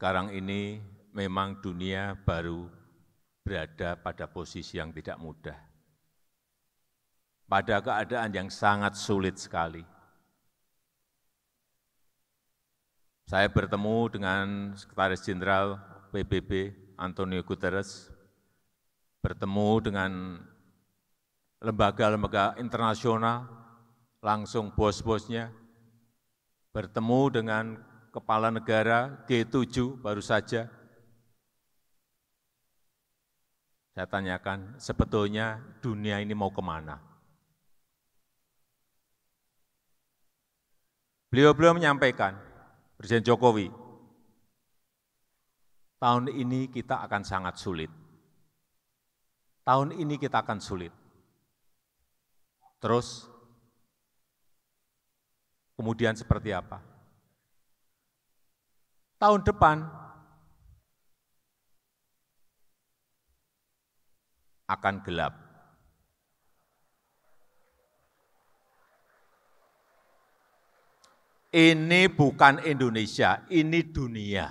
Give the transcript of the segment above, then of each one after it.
sekarang ini memang dunia baru berada pada posisi yang tidak mudah. Pada keadaan yang sangat sulit sekali. Saya bertemu dengan Sekretaris Jenderal PBB Antonio Guterres, bertemu dengan lembaga-lembaga internasional, langsung bos-bosnya, bertemu dengan kepala negara G7 baru saja. Saya tanyakan, sebetulnya dunia ini mau kemana? Beliau-beliau menyampaikan, Presiden Jokowi, tahun ini kita akan sangat sulit. Tahun ini kita akan sulit. Terus, kemudian seperti apa? tahun depan akan gelap. Ini bukan Indonesia, ini dunia.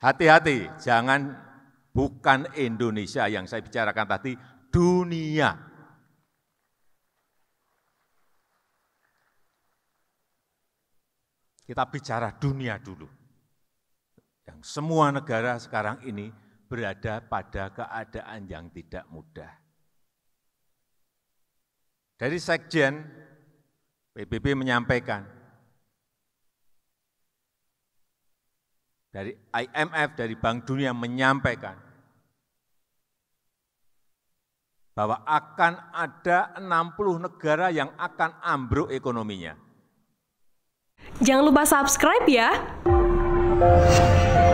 Hati-hati, jangan bukan Indonesia yang saya bicarakan tadi, dunia. Kita bicara dunia dulu yang semua negara sekarang ini berada pada keadaan yang tidak mudah. Dari Sekjen, PBB menyampaikan, dari IMF, dari Bank Dunia menyampaikan, bahwa akan ada 60 negara yang akan ambruk ekonominya. Jangan lupa subscribe ya! Thank you.